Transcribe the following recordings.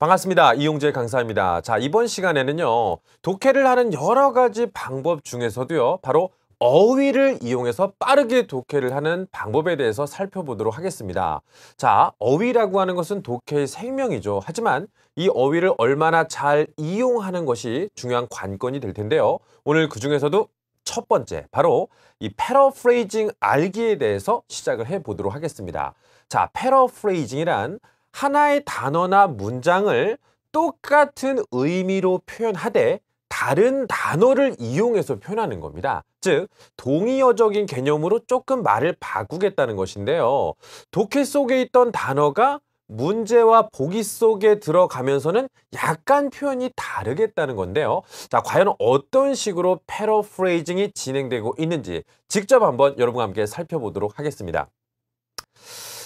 반갑습니다. 이용재 강사입니다. 자, 이번 시간에는요. 독해를 하는 여러 가지 방법 중에서도요. 바로 어휘를 이용해서 빠르게 독해를 하는 방법에 대해서 살펴보도록 하겠습니다. 자, 어휘라고 하는 것은 독해의 생명이죠. 하지만 이 어휘를 얼마나 잘 이용하는 것이 중요한 관건이 될 텐데요. 오늘 그 중에서도 첫 번째 바로 이 패러프레이징 알기에 대해서 시작을 해보도록 하겠습니다. 자, 패러프레이징이란 하나의 단어나 문장을 똑같은 의미로 표현하되 다른 단어를 이용해서 표현하는 겁니다. 즉, 동의어적인 개념으로 조금 말을 바꾸겠다는 것인데요. 독해 속에 있던 단어가 문제와 보기 속에 들어가면서는 약간 표현이 다르겠다는 건데요. 자, 과연 어떤 식으로 패러프레이징이 진행되고 있는지 직접 한번 여러분과 함께 살펴보도록 하겠습니다.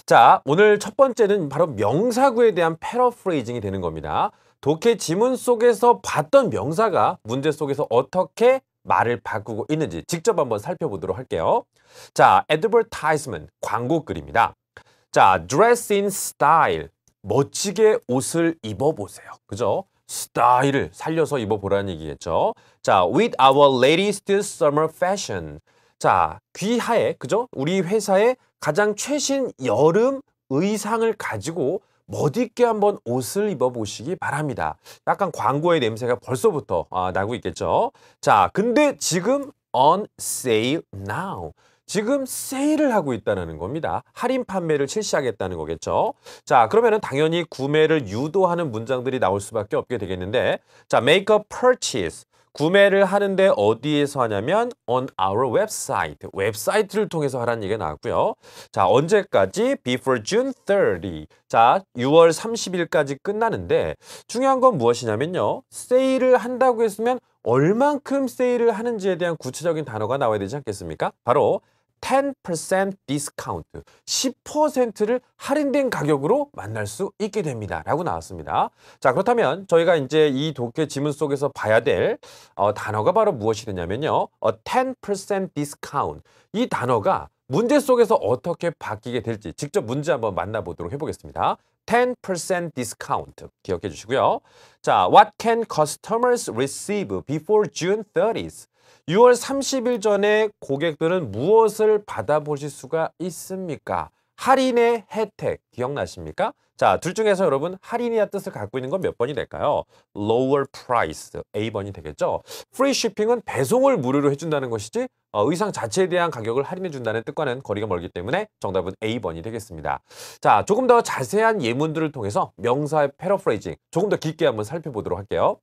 자, 오늘 첫 번째는 바로 명사구에 대한 패러프레이징이 되는 겁니다. 독해 지문 속에서 봤던 명사가 문제 속에서 어떻게 말을 바꾸고 있는지 직접 한번 살펴보도록 할게요. 자, advertisement, 광고글입니다. 자, dress in style, 멋지게 옷을 입어보세요. 그죠? 스타일을 살려서 입어보라는 얘기겠죠. 자, with our latest summer fashion. 자, 귀하에, 그죠? 우리 회사의 가장 최신 여름 의상을 가지고 멋있게 한번 옷을 입어보시기 바랍니다. 약간 광고의 냄새가 벌써부터 아, 나고 있겠죠. 자, 근데 지금 on sale now. 지금 세일을 하고 있다는 겁니다. 할인 판매를 실시하겠다는 거겠죠. 자, 그러면 은 당연히 구매를 유도하는 문장들이 나올 수밖에 없게 되겠는데 자, make a purchase. 구매를 하는데 어디에서 하냐면 on our website, 웹사이트를 통해서 하라는 얘기가 나왔고요. 자, 언제까지? before June 30. 자, 6월 30일까지 끝나는데 중요한 건 무엇이냐면요. 세일을 한다고 했으면 얼만큼 세일을 하는지에 대한 구체적인 단어가 나와야 되지 않겠습니까? 바로 10% 디스카운트, 10%를 할인된 가격으로 만날 수 있게 됩니다. 라고 나왔습니다. 자 그렇다면 저희가 이제 이 독해 지문 속에서 봐야 될 어, 단어가 바로 무엇이 되냐면요. 어, 10% 디스카운트, 이 단어가 문제 속에서 어떻게 바뀌게 될지 직접 문제 한번 만나보도록 해보겠습니다. 10% discount 기억해 주시고요. 자, what can customers receive before June 30th? 6월 30일 전에 고객들은 무엇을 받아보실 수가 있습니까? 할인의 혜택 기억나십니까? 자, 둘 중에서 여러분 할인이라 뜻을 갖고 있는 건 몇 번이 될까요? lower price, A번이 되겠죠? free shipping은 배송을 무료로 해준다는 것이지 어, 의상 자체에 대한 가격을 할인해준다는 뜻과는 거리가 멀기 때문에 정답은 A번이 되겠습니다. 자, 조금 더 자세한 예문들을 통해서 명사의 패러프레이징 조금 더 깊게 한번 살펴보도록 할게요.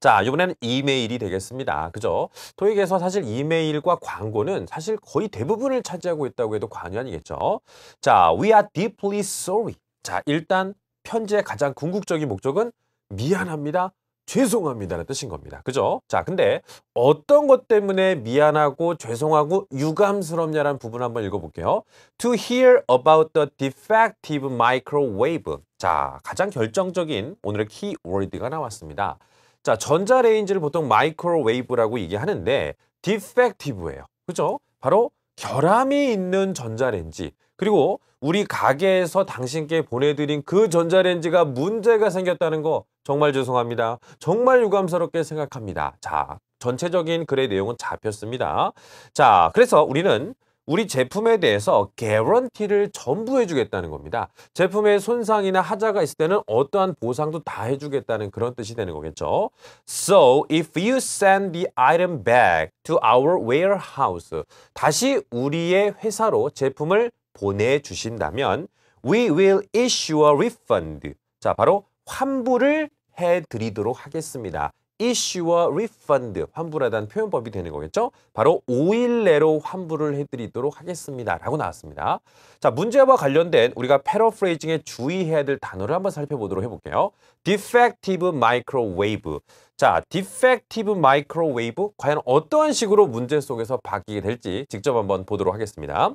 자, 이번에는 이메일이 되겠습니다. 그죠? 토익에서 사실 이메일과 광고는 사실 거의 대부분을 차지하고 있다고 해도 과언이 아니겠죠. 자, we are deeply sorry. 자, 일단 편지의 가장 궁극적인 목적은 미안합니다. 죄송합니다라는 뜻인 겁니다. 그죠? 자, 근데 어떤 것 때문에 미안하고 죄송하고 유감스럽냐라는 부분 한번 읽어볼게요. To hear about the defective microwave. 자, 가장 결정적인 오늘의 키워드가 나왔습니다. 자, 전자레인지를 보통 마이크로웨이브라고 얘기하는데 디펙티브예요. 그죠? 바로 결함이 있는 전자레인지. 그리고 우리 가게에서 당신께 보내드린 그 전자레인지가 문제가 생겼다는 거 정말 죄송합니다. 정말 유감스럽게 생각합니다. 자, 전체적인 글의 내용은 잡혔습니다. 자, 그래서 우리는 우리 제품에 대해서 개런티를 전부 해주겠다는 겁니다. 제품에 손상이나 하자가 있을 때는 어떠한 보상도 다 해주겠다는 그런 뜻이 되는 거겠죠. So if you send the item back to our warehouse, 다시 우리의 회사로 제품을 보내주신다면 we will issue a refund. 자, 바로 환불을 해드리도록 하겠습니다. issue와 refund 환불하다는 표현법이 되는 거겠죠? 바로 5일 내로 환불을 해드리도록 하겠습니다. 라고 나왔습니다. 자 문제와 관련된 우리가 패러프레이징에 주의해야 될 단어를 한번 살펴보도록 해볼게요. defective microwave 자 defective microwave 과연 어떠한 식으로 문제 속에서 바뀌게 될지 직접 한번 보도록 하겠습니다.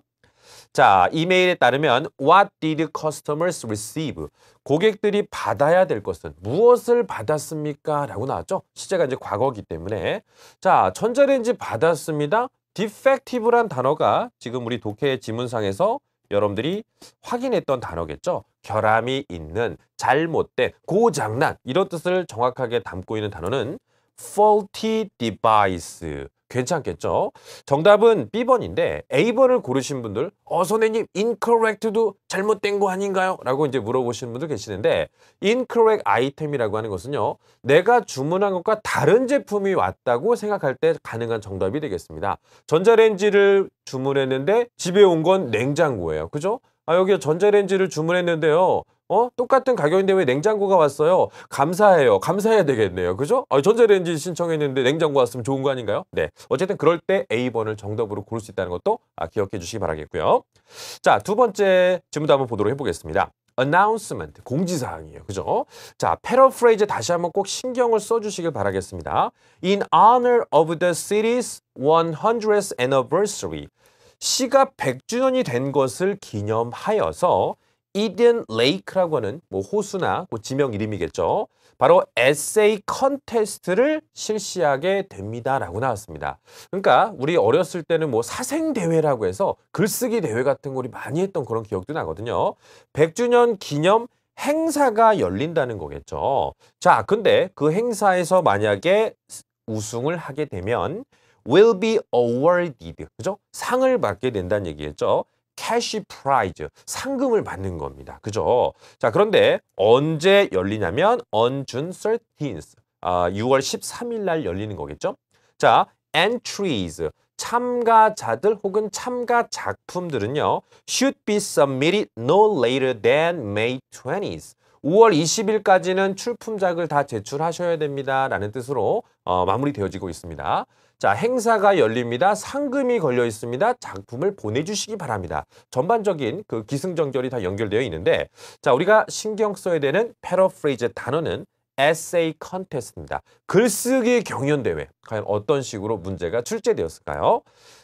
자, 이메일에 따르면 What did customers receive? 고객들이 받아야 될 것은 무엇을 받았습니까? 라고 나왔죠. 시제가 이제 과거기 때문에. 자, 천자레인지 받았습니다. defective란 단어가 지금 우리 독해 지문상에서 여러분들이 확인했던 단어겠죠. 결함이 있는, 잘못된, 고장난 이런 뜻을 정확하게 담고 있는 단어는 faulty device, 괜찮겠죠? 정답은 B번인데 A번을 고르신 분들 어 선생님 incorrect도 잘못된 거 아닌가요? 라고 이제 물어보시는 분들 계시는데 incorrect 아이템이라고 하는 것은요 내가 주문한 것과 다른 제품이 왔다고 생각할 때 가능한 정답이 되겠습니다 전자레인지를 주문했는데 집에 온 건 냉장고예요 그죠? 아 여기 전자레인지를 주문했는데요 어? 똑같은 가격인데 왜 냉장고가 왔어요? 감사해요. 감사해야 되겠네요. 그죠? 아, 전자레인지 신청했는데 냉장고 왔으면 좋은 거 아닌가요? 네. 어쨌든 그럴 때 A번을 정답으로 고를 수 있다는 것도 아, 기억해 주시기 바라겠고요. 자, 두 번째 질문도 한번 보도록 해보겠습니다. announcement, 공지사항이에요. 그죠? 자, paraphrase 다시 한번 꼭 신경을 써주시길 바라겠습니다. In honor of the city's 100th anniversary. 시가 100주년이 된 것을 기념하여서 이든 레이크라고 하는 뭐 호수나 뭐 지명 이름이겠죠. 바로 에세이 컨테스트를 실시하게 됩니다라고 나왔습니다. 그러니까 우리 어렸을 때는 뭐 사생 대회라고 해서 글쓰기 대회 같은 걸 많이 했던 그런 기억도 나거든요. 100주년 기념 행사가 열린다는 거겠죠. 자, 근데 그 행사에서 만약에 우승을 하게 되면 will be awarded. 그죠? 상을 받게 된다는 얘기겠죠. 캐시 프라이즈, 상금을 받는 겁니다. 그죠? 자, 그런데 언제 열리냐면 on June 13th, 아, 6월 13일 날 열리는 거겠죠? 자, entries, 참가자들 혹은 참가 작품들은요. should be submitted no later than May 20th. 5월 20일까지는 출품작을 다 제출하셔야 됩니다라는 뜻으로 어, 마무리되어지고 있습니다. 자, 행사가 열립니다. 상금이 걸려 있습니다. 작품을 보내주시기 바랍니다. 전반적인 그 기승전결이 다 연결되어 있는데, 자, 우리가 신경 써야 되는 패러프레이즈 단어는 에세이 컨테스트입니다. 글쓰기 경연대회. 과연 어떤 식으로 문제가 출제되었을까요?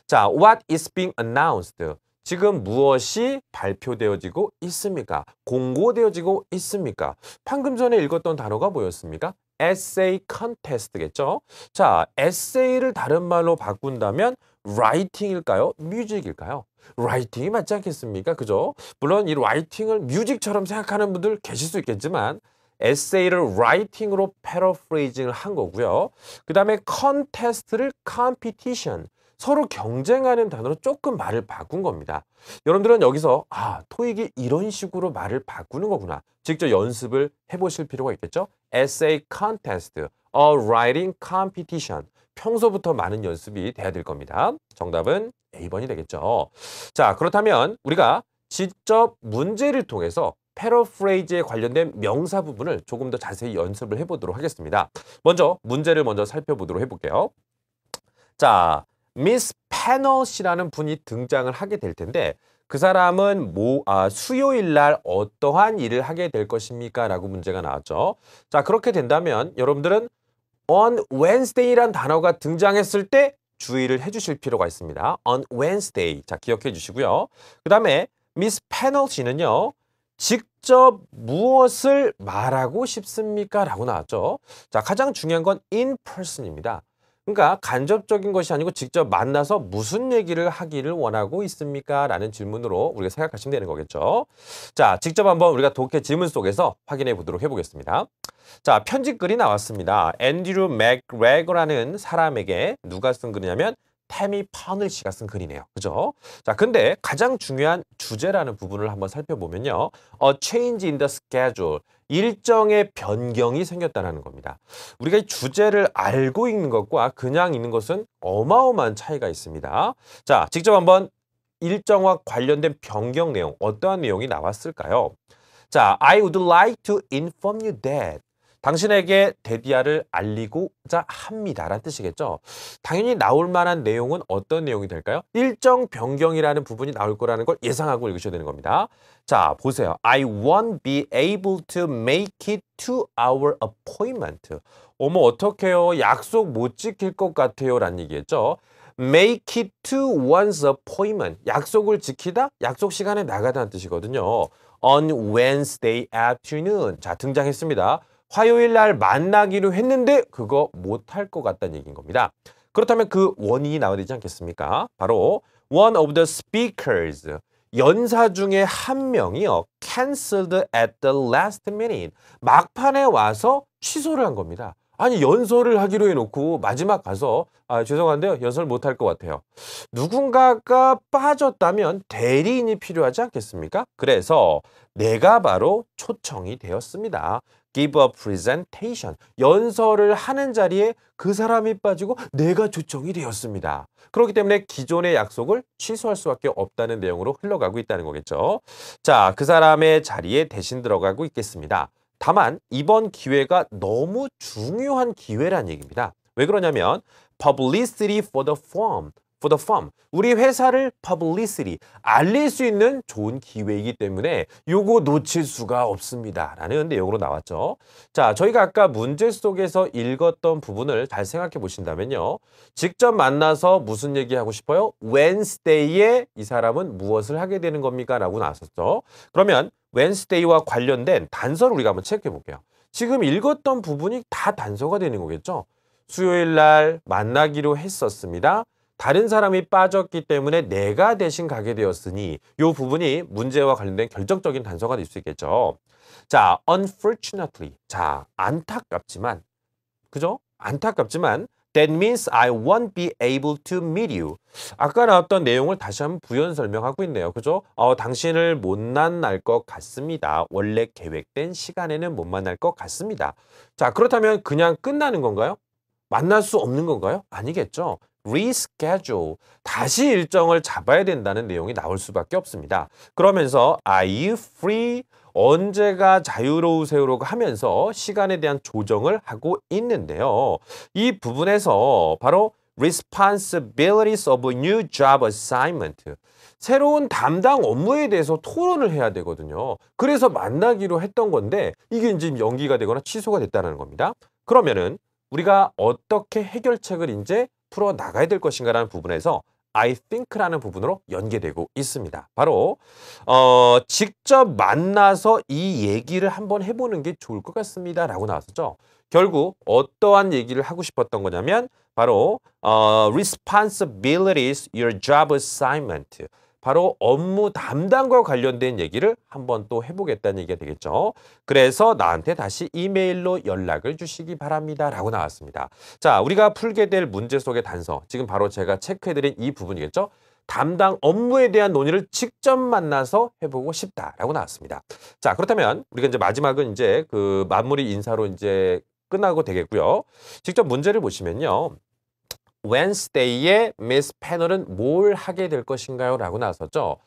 자, what is being announced? 지금 무엇이 발표되어지고 있습니까? 공고되어지고 있습니까? 방금 전에 읽었던 단어가 뭐였습니까? 에세이 컨테스트겠죠? 자, 에세이를 다른 말로 바꾼다면 라이팅일까요? 뮤직일까요? 라이팅이 맞지 않겠습니까? 그죠? 물론 이 라이팅을 뮤직처럼 생각하는 분들 계실 수 있겠지만 에세이를 라이팅으로 패러프레이징을 한 거고요. 그 다음에 컨테스트를 컴피티션, 서로 경쟁하는 단어로 조금 말을 바꾼 겁니다. 여러분들은 여기서 아 토익이 이런 식으로 말을 바꾸는 거구나. 직접 연습을 해보실 필요가 있겠죠. Essay 에세이 컨테 s 트 a writing competition. 평소부터 많은 연습이 돼야 될 겁니다. 정답은 A번이 되겠죠. 자 그렇다면 우리가 직접 문제를 통해서 패러프레이즈에 관련된 명사 부분을 조금 더 자세히 연습을 해보도록 하겠습니다. 먼저 문제를 먼저 살펴보도록 해볼게요. 자, 미스 패너 씨라는 분이 등장을 하게 될 텐데 그 사람은 뭐, 아, 수요일 날 어떠한 일을 하게 될 것입니까? 라고 문제가 나왔죠. 자 그렇게 된다면 여러분들은 on Wednesday란 단어가 등장했을 때 주의를 해주실 필요가 있습니다. on Wednesday 자 기억해 주시고요. 그 다음에 미스 패널 씨는요. 직접 무엇을 말하고 싶습니까? 라고 나왔죠. 자, 가장 중요한 건 in person입니다. 그러니까 간접적인 것이 아니고 직접 만나서 무슨 얘기를 하기를 원하고 있습니까? 라는 질문으로 우리가 생각하시면 되는 거겠죠. 자, 직접 한번 우리가 독해 질문 속에서 확인해 보도록 해보겠습니다. 자, 편집글이 나왔습니다. 앤드류 맥레거라는 사람에게 누가 쓴 글이냐면 타미 파넬 씨가 쓴 글이네요. 그죠? 자, 근데 가장 중요한 주제라는 부분을 한번 살펴보면요. A 어, change in the schedule. 일정의 변경이 생겼다는 겁니다. 우리가 이 주제를 알고 있는 것과 그냥 있는 것은 어마어마한 차이가 있습니다. 자, 직접 한번 일정과 관련된 변경 내용, 어떠한 내용이 나왔을까요? 자, I would like to inform you that 당신에게 데디아를 알리고자 합니다라는 뜻이겠죠. 당연히 나올 만한 내용은 어떤 내용이 될까요? 일정 변경이라는 부분이 나올 거라는 걸 예상하고 읽으셔야 되는 겁니다. 자, 보세요. I won't be able to make it to our appointment. 어머, 어떡해요. 약속 못 지킬 것 같아요. 라는 얘기겠죠. make it to one's appointment. 약속을 지키다, 약속 시간에 나가다는 뜻이거든요. on Wednesday afternoon. 자, 등장했습니다. 화요일 날 만나기로 했는데 그거 못 할 것 같다는 얘기인 겁니다. 그렇다면 그 원인이 나와야 되지 않겠습니까? 바로 one of the speakers 연사 중에 한 명이요. cancelled at the last minute. 막판에 와서 취소를 한 겁니다. 아니 연설을 하기로 해놓고 마지막 가서 아 죄송한데요 연설 못 할 것 같아요 누군가가 빠졌다면 대리인이 필요하지 않겠습니까 그래서 내가 바로 초청이 되었습니다 give a presentation, 연설을 하는 자리에 그 사람이 빠지고 내가 조청이 되었습니다. 그렇기 때문에 기존의 약속을 취소할 수밖에 없다는 내용으로 흘러가고 있다는 거겠죠. 자, 그 사람의 자리에 대신 들어가고 있겠습니다. 다만 이번 기회가 너무 중요한 기회란 얘기입니다. 왜 그러냐면 publicity for the firm, for the firm. 우리 회사를 publicity, 알릴 수 있는 좋은 기회이기 때문에 요거 놓칠 수가 없습니다. 라는 내용으로 나왔죠. 자, 저희가 아까 문제 속에서 읽었던 부분을 잘 생각해 보신다면요. 직접 만나서 무슨 얘기하고 싶어요? Wednesday에 이 사람은 무엇을 하게 되는 겁니까? 라고 나왔었죠. 그러면 Wednesday와 관련된 단서를 우리가 한번 체크해 볼게요. 지금 읽었던 부분이 다 단서가 되는 거겠죠. 수요일 날 만나기로 했었습니다. 다른 사람이 빠졌기 때문에 내가 대신 가게 되었으니 이 부분이 문제와 관련된 결정적인 단서가 될 수 있겠죠. 자, unfortunately. 자, 안타깝지만 그죠? 안타깝지만 That means I won't be able to meet you. 아까 나왔던 내용을 다시 한번 부연 설명하고 있네요. 그죠? 어, 당신을 못 만날 것 같습니다. 원래 계획된 시간에는 못 만날 것 같습니다. 자, 그렇다면 그냥 끝나는 건가요? 만날 수 없는 건가요? 아니겠죠. reschedule 다시 일정을 잡아야 된다는 내용이 나올 수밖에 없습니다. 그러면서 are you free 언제가 자유로우세요라고 하면서 시간에 대한 조정을 하고 있는데요. 이 부분에서 바로 responsibilities of a new job assignment 새로운 담당 업무에 대해서 토론을 해야 되거든요. 그래서 만나기로 했던 건데 이게 지금 연기가 되거나 취소가 됐다는 겁니다. 그러면은 우리가 어떻게 해결책을 이제 풀어 나가야 될 것인가라는 부분에서 I think라는 부분으로 연계되고 있습니다. 바로 어, 직접 만나서 이 얘기를 한번 해보는 게 좋을 것 같습니다. 라고 나왔었죠. 결국 어떠한 얘기를 하고 싶었던 거냐면 바로 어, responsibilities, your job assignment. 바로 업무 담당과 관련된 얘기를 한번 또 해보겠다는 얘기가 되겠죠. 그래서 나한테 다시 이메일로 연락을 주시기 바랍니다. 라고 나왔습니다. 자, 우리가 풀게 될 문제 속의 단서. 지금 바로 제가 체크해드린 이 부분이겠죠. 담당 업무에 대한 논의를 직접 만나서 해보고 싶다라고 나왔습니다. 자, 그렇다면 우리가 이제 마지막은 이제 그 마무리 인사로 이제 끝나고 되겠고요. 직접 문제를 보시면요. 웬스데이에 미스 패널은 뭘 하게 될 것인가요? 라고 나섰죠.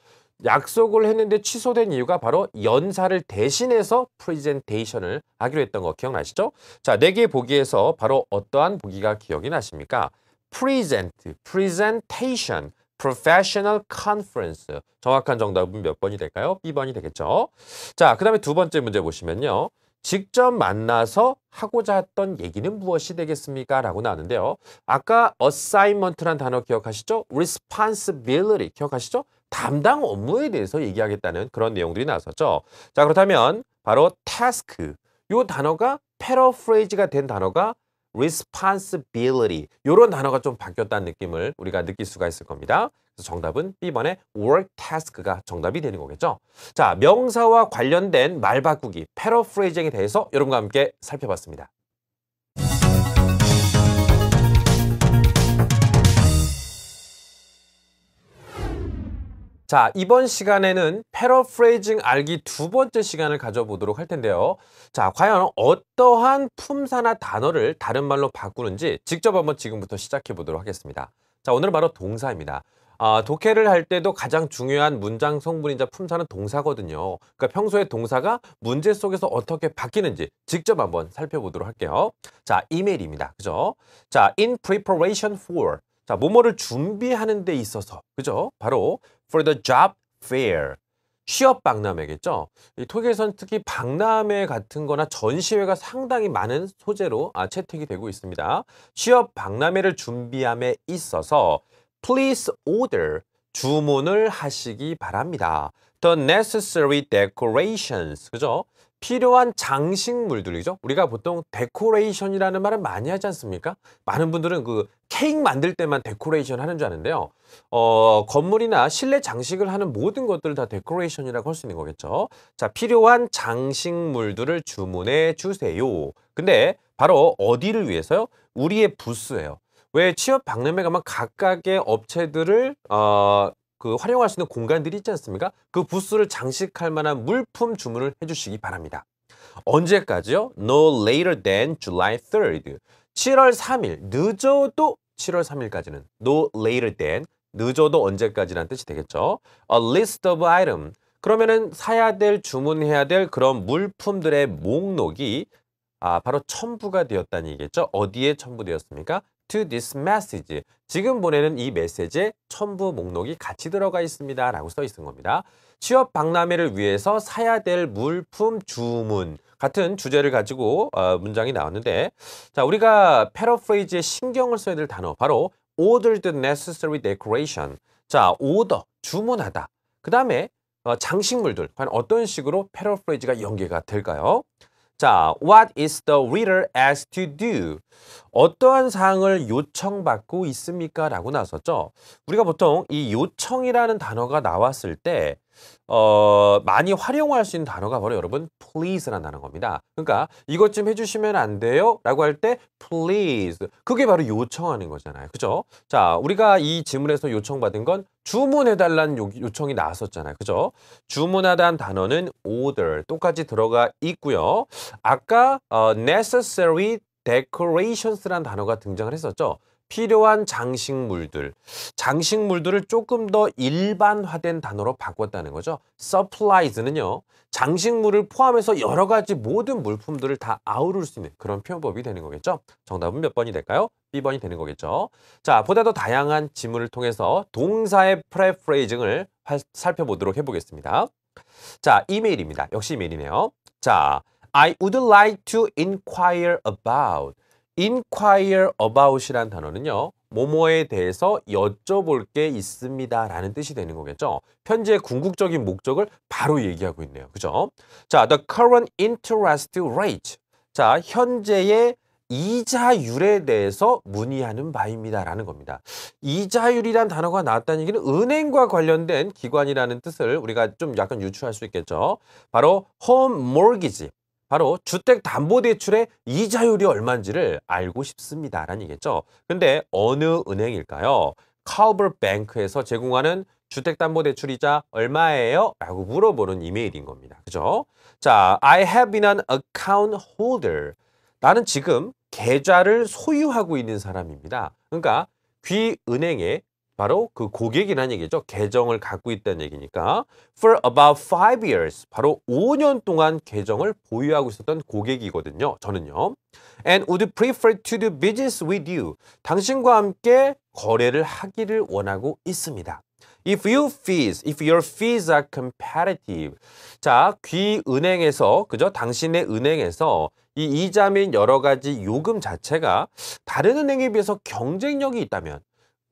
약속을 했는데 취소된 이유가 바로 연사를 대신해서 프리젠테이션을 하기로 했던 거 기억나시죠? 자, 네 개 보기에서 바로 어떠한 보기가 기억이 나십니까? present, presentation, professional conference. 정확한 정답은 몇 번이 될까요? B번이 되겠죠. 자, 그 다음에 두 번째 문제 보시면요. 직접 만나서 하고자 했던 얘기는 무엇이 되겠습니까? 라고 나왔는데요. 아까 assignment란 단어 기억하시죠? responsibility 기억하시죠? 담당 업무에 대해서 얘기하겠다는 그런 내용들이 나왔었죠. 자 그렇다면 바로 task 요 단어가 패러프레이즈가된 단어가 responsibility 이런 단어가 좀 바뀌었다는 느낌을 우리가 느낄 수가 있을 겁니다. 그래서 정답은 B번의 work task가 정답이 되는 거겠죠. 자, 명사와 관련된 말 바꾸기, paraphrasing에 대해서 여러분과 함께 살펴봤습니다. 자, 이번 시간에는 패러프레이징 알기 두 번째 시간을 가져보도록 할 텐데요. 자, 과연 어떠한 품사나 단어를 다른 말로 바꾸는지 직접 한번 지금부터 시작해 보도록 하겠습니다. 자, 오늘은 바로 동사입니다. 아, 독해를 할 때도 가장 중요한 문장 성분이자 품사는 동사거든요. 그러니까 평소에 동사가 문제 속에서 어떻게 바뀌는지 직접 한번 살펴보도록 할게요. 자, 이메일입니다. 그죠? 자, in preparation for. 자, 뭐뭐를 준비하는 데 있어서. 그죠? 바로 for the job fair. 취업 박람회겠죠. 토기에서는 특히 박람회 같은 거나 전시회가 상당히 많은 소재로 아, 채택이 되고 있습니다. 취업 박람회를 준비함에 있어서 please order 주문을 하시기 바랍니다. The necessary decorations 그죠? 필요한 장식물들이죠. 우리가 보통 데코레이션이라는 말을 많이 하지 않습니까? 많은 분들은 그 케이크 만들 때만 데코레이션 하는 줄 아는데요. 어, 건물이나 실내 장식을 하는 모든 것들을 다 데코레이션이라고 할 수 있는 거겠죠. 자, 필요한 장식물들을 주문해 주세요. 근데 바로 어디를 위해서요? 우리의 부스예요. 왜 취업 박람회 가면 각각의 업체들을 어, 그 활용할 수 있는 공간들이 있지 않습니까? 그 부스를 장식할 만한 물품 주문을 해주시기 바랍니다. 언제까지요? No later than July 3rd. 7월 3일, 늦어도 7월 3일까지는 no later than, 늦어도 언제까지란 뜻이 되겠죠. A list of item. 그러면은 사야 될, 주문해야 될 그런 물품들의 목록이 아, 바로 첨부가 되었다는 얘기겠죠. 어디에 첨부되었습니까? to this message. 지금 보내는 이 메시지에 첨부 목록이 같이 들어가 있습니다. 라고 써 있는 겁니다. 취업 박람회를 위해서 사야 될 물품 주문 같은 주제를 가지고 어, 문장이 나왔는데 자 우리가 패러프레이즈에 신경을 써야 될 단어 바로 order the necessary decoration 자 order 주문하다 그 다음에 어, 장식물들 과연 어떤 식으로 패러프레이즈가 연계가 될까요? 자, what is the reader asked to do? 어떠한 사항을 요청받고 있습니까? 라고 나왔었죠. 우리가 보통 이 요청이라는 단어가 나왔을 때 어, 많이 활용할 수 있는 단어가 바로 여러분 please라는 단어 겁니다. 그러니까 이것 좀 해주시면 안 돼요? 라고 할때 please 그게 바로 요청하는 거잖아요. 그죠? 자 우리가 이 질문에서 요청받은 건 주문해달라는 요, 청이 나왔었잖아요. 그죠? 주문하다는 단어는 order 똑같이 들어가 있고요. 아까 어, necessary decorations라는 단어가 등장을 했었죠. 필요한 장식물들, 장식물들을 조금 더 일반화된 단어로 바꿨다는 거죠. supplies는요. 장식물을 포함해서 여러 가지 모든 물품들을 다 아우를 수 있는 그런 표현법이 되는 거겠죠. 정답은 몇 번이 될까요? B번이 되는 거겠죠. 자, 보다 더 다양한 지문을 통해서 동사의 프레프레이징을 살펴보도록 해보겠습니다. 자, 이메일입니다. 역시 이메일이네요. 자, I would like to inquire about inquire about이란 단어는요. 모모에 대해서 여쭤볼 게 있습니다. 라는 뜻이 되는 거겠죠. 현재 의 궁극적인 목적을 바로 얘기하고 있네요. 그죠? 자, the current interest rate. 자, 현재의 이자율에 대해서 문의하는 바입니다. 라는 겁니다. 이자율이란 단어가 나왔다는 얘기는 은행과 관련된 기관이라는 뜻을 우리가 좀 약간 유추할 수 있겠죠. 바로 홈 모기지 바로 주택담보대출의 이자율이 얼마인지를 알고 싶습니다라는 얘기겠죠. 근데 어느 은행일까요? 카우블뱅크에서 제공하는 주택담보대출이자 얼마예요? 라고 물어보는 이메일인 겁니다. 그죠? 자, I have been an account holder. 나는 지금 계좌를 소유하고 있는 사람입니다. 그러니까 귀은행에 바로 그 고객이라는 얘기죠. 계정을 갖고 있다는 얘기니까 for about five years 바로 5년 동안 계정을 보유하고 있었던 고객이거든요. 저는요. and would prefer to do business with you. 당신과 함께 거래를 하기를 원하고 있습니다. If y o u fees, if your fees are competitive. 자, 귀 은행에서 그죠? 당신의 은행에서 이 이자 및 여러 가지 요금 자체가 다른 은행에 비해서 경쟁력이 있다면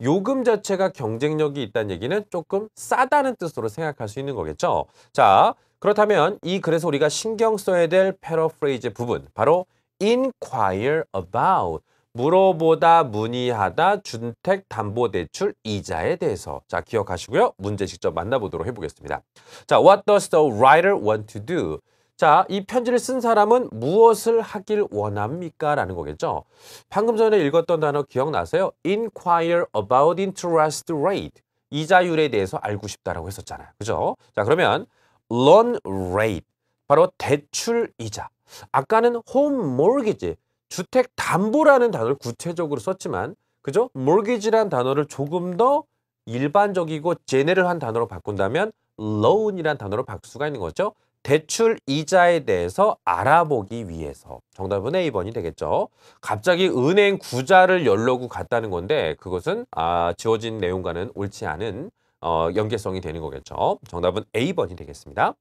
요금 자체가 경쟁력이 있다는 얘기는 조금 싸다는 뜻으로 생각할 수 있는 거겠죠. 자, 그렇다면 이 그래서 우리가 신경 써야 될 패러프레이즈 부분 바로 inquire about 물어보다 문의하다 주택 담보 대출 이자에 대해서 자 기억하시고요 문제 직접 만나보도록 해보겠습니다 자 what does the writer want to do 자, 이 편지를 쓴 사람은 무엇을 하길 원합니까? 라는 거겠죠. 방금 전에 읽었던 단어 기억나세요? inquire about interest rate. 이자율에 대해서 알고 싶다라고 했었잖아요. 그죠? 자, 그러면 loan rate. 바로 대출 이자. 아까는 home mortgage. 주택 담보라는 단어를 구체적으로 썼지만 그죠? mortgage란 단어를 조금 더 일반적이고 제네를한 단어로 바꾼다면 loan이란 단어로 바꿀 수가 있는 거죠. 대출 이자에 대해서 알아보기 위해서 정답은 A번이 되겠죠. 갑자기 은행 구자를 열려고 갔다는 건데 그것은 아, 지워진 내용과는 옳지 않은 어, 연계성이 되는 거겠죠. 정답은 A번이 되겠습니다.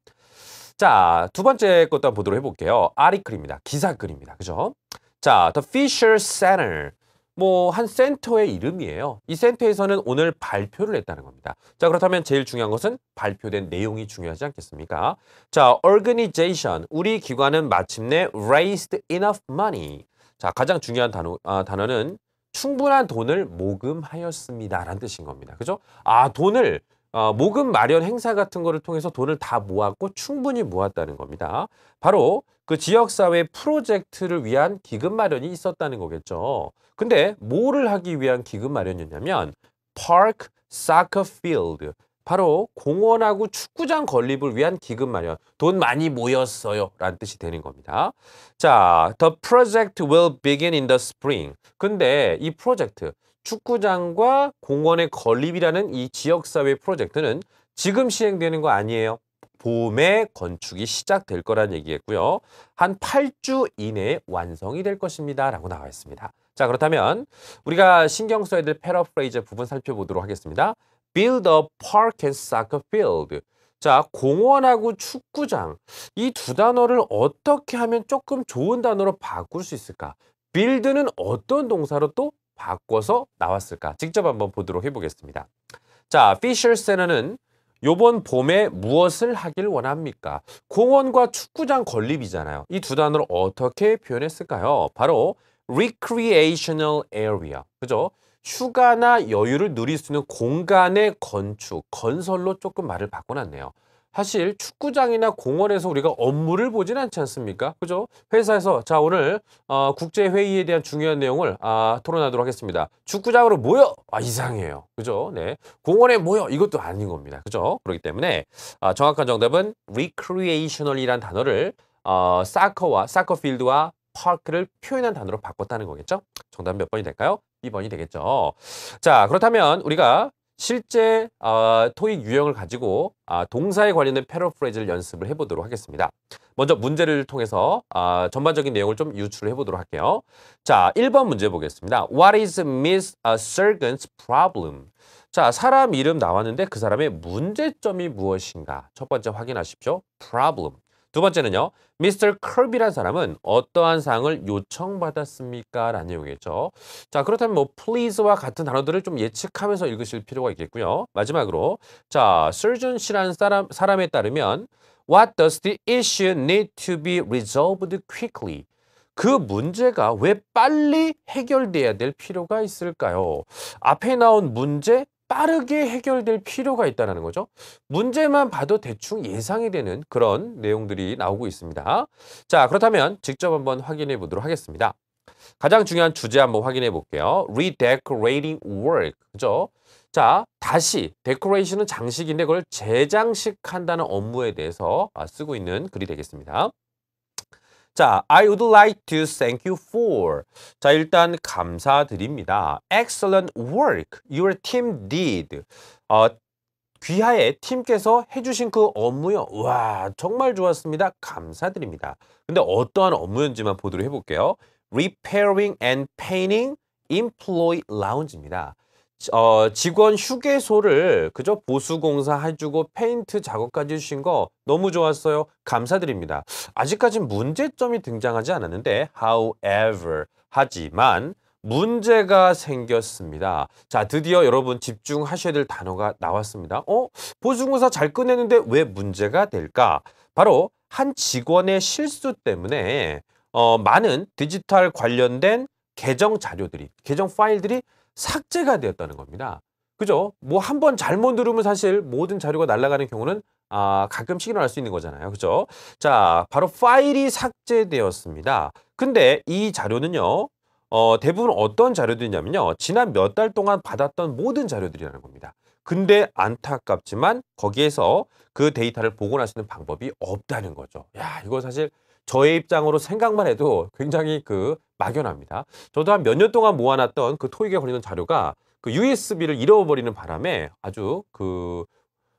자, 두 번째 것도 한번 보도록 해볼게요. 아리클입니다. 기사글입니다. 그죠? 자, The Fisher Center. 뭐한 센터의 이름이에요. 이 센터에서는 오늘 발표를 했다는 겁니다. 자 그렇다면 제일 중요한 것은 발표된 내용이 중요하지 않겠습니까? 자, organization 우리 기관은 마침내 raised enough money. 자 가장 중요한 단어 아, 단어는 충분한 돈을 모금하였습니다라는 뜻인 겁니다. 그죠? 아 돈을 어, 모금 마련 행사 같은 거를 통해서 돈을 다 모았고 충분히 모았다는 겁니다. 바로 그 지역사회 프로젝트를 위한 기금 마련이 있었다는 거겠죠. 근데 뭐를 하기 위한 기금 마련이었냐면 Park Soccer Field 바로 공원하고 축구장 건립을 위한 기금 마련 돈 많이 모였어요 라는 뜻이 되는 겁니다 자 The project will begin in the spring 근데 이 프로젝트 축구장과 공원의 건립이라는 이 지역사회 프로젝트는 지금 시행되는 거 아니에요. 봄에 건축이 시작될 거란 얘기했고요한 8주 이내에 완성이 될 것입니다. 라고 나와 있습니다. 자 그렇다면 우리가 신경 써야 될 패러프레이즈 부분 살펴보도록 하겠습니다. Build a park and soccer field. 자, 공원하고 축구장. 이 두 단어를 어떻게 하면 조금 좋은 단어로 바꿀 수 있을까? 빌드는 어떤 동사로 또 바꿔서 나왔을까? 직접 한번 보도록 해보겠습니다. 자, 피셜 세너는 요번 봄에 무엇을 하길 원합니까? 공원과 축구장 건립이잖아요. 이 두 단어를 어떻게 표현했을까요? 바로 recreational area. 그죠? 휴가나 여유를 누릴 수 있는 공간의 건축, 건설로 조금 말을 바꿔놨네요. 사실 축구장이나 공원에서 우리가 업무를 보진 않지 않습니까? 그죠? 회사에서 자 오늘 어, 국제회의에 대한 중요한 내용을 아, 토론하도록 하겠습니다. 축구장으로 모여! 아 이상해요. 그죠? 네. 공원에 모여! 이것도 아닌 겁니다. 그죠? 그렇기 때문에 아, 정확한 정답은 recreational이란 단어를 어, 사커와 사커필드와 파크를 표현한 단어로 바꿨다는 거겠죠? 정답 은몇 번이 될까요? 2번이 되겠죠. 자, 그렇다면 우리가 실제 어, 토익 유형을 가지고 아, 동사에 관련된 패러프레이즈를 연습을 해보도록 하겠습니다. 먼저 문제를 통해서 아, 전반적인 내용을 좀 유출해 을 보도록 할게요. 자, 1번 문제 보겠습니다. What is Miss 아, Sergeant's problem? 자, 사람 이름 나왔는데 그 사람의 문제점이 무엇인가? 첫 번째 확인하십시오. problem. 두 번째는요. 미스터 커비란 사람은 어떠한 사항을 요청받았습니까? 라는 내용이겠죠. 자, 그렇다면 뭐 please와 같은 단어들을 좀 예측하면서 읽으실 필요가 있겠고요. 마지막으로 자, surgeon 씨라는 사람, 사람에 따르면 What does the issue need to be resolved quickly? 그 문제가 왜 빨리 해결돼야 될 필요가 있을까요? 앞에 나온 문제, 빠르게 해결될 필요가 있다는 거죠. 문제만 봐도 대충 예상이 되는 그런 내용들이 나오고 있습니다. 자, 그렇다면 직접 한번 확인해 보도록 하겠습니다. 가장 중요한 주제 한번 확인해 볼게요. Redecorating work. 그죠? 자, 다시 decoration은 장식인데 그걸 재장식한다는 업무에 대해서 아, 쓰고 있는 글이 되겠습니다. 자, I would like to thank you for. 자, 일단 감사드립니다. Excellent work your team did. 어, 귀하의 팀께서 해주신 그 업무요. 와, 정말 좋았습니다. 감사드립니다. 근데 어떠한 업무였는지만 보도록 해볼게요. Repairing and Painting Employee Lounge입니다. 어, 직원 휴게소를 그저 보수공사 해주고 페인트 작업까지 해주신 거 너무 좋았어요. 감사드립니다. 아직까지 문제점이 등장하지 않았는데 however 하지만 문제가 생겼습니다. 자, 드디어 여러분 집중하셔야 될 단어가 나왔습니다. 어? 보수공사 잘 끝냈는데 왜 문제가 될까? 바로 한 직원의 실수 때문에 어, 많은 디지털 관련된 계정 자료들이, 계정 파일들이 삭제가 되었다는 겁니다. 그죠? 뭐 한번 잘못 누르면 사실 모든 자료가 날아가는 경우는 아, 가끔씩 일어날 수 있는 거잖아요. 그죠? 자, 바로 파일이 삭제되었습니다. 근데 이 자료는요. 어, 대부분 어떤 자료들이냐면요. 지난 몇 달 동안 받았던 모든 자료들이라는 겁니다. 근데 안타깝지만 거기에서 그 데이터를 복원할 수 있는 방법이 없다는 거죠. 야, 이거 사실 저의 입장으로 생각만 해도 굉장히 그 막연합니다. 저도 한 몇 년 동안 모아놨던 그 토익에 걸리는 자료가 그 USB를 잃어버리는 바람에 아주 그